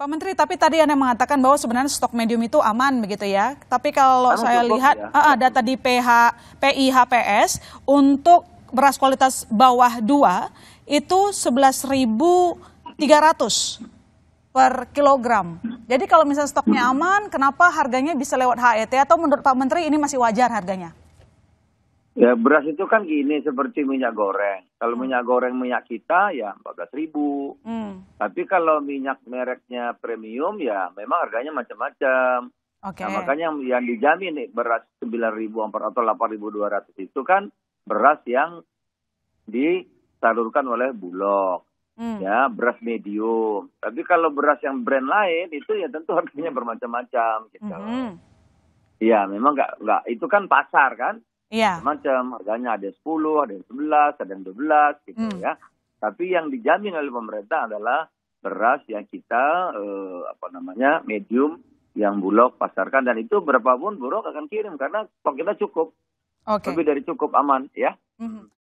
Pak Menteri, tapi tadi Anda mengatakan bahwa sebenarnya stok medium itu aman begitu ya. Tapi kalau Sangat saya lihat ya. uh, data di PH, PIHPS untuk beras kualitas bawah 2 itu 11.300 per kilogram. Jadi kalau misalnya stoknya aman, kenapa harganya bisa lewat HET atau menurut Pak Menteri ini masih wajar harganya? Ya beras itu kan gini seperti minyak goreng. Kalau hmm. minyak goreng minyak kita ya 14 ribu. Hmm. Tapi kalau minyak mereknya premium ya memang harganya macam-macam. Okay. Nah, makanya yang, yang dijamin nih, beras ribu atau 8.200 itu kan beras yang disalurkan oleh Bulog. Hmm. Ya, beras medium. Tapi kalau beras yang brand lain itu ya tentu harganya bermacam-macam gitu. Hmm. Ya, memang nggak nggak itu kan pasar kan. Iya. Macam harganya ada yang 10, ada yang 11, ada yang 12 gitu mm. ya. Tapi yang dijamin oleh pemerintah adalah beras yang kita eh, apa namanya medium yang bulog pasarkan dan itu berapapun bulog akan kirim karena stok kita cukup. Okay. Lebih dari cukup aman ya. Mm -hmm.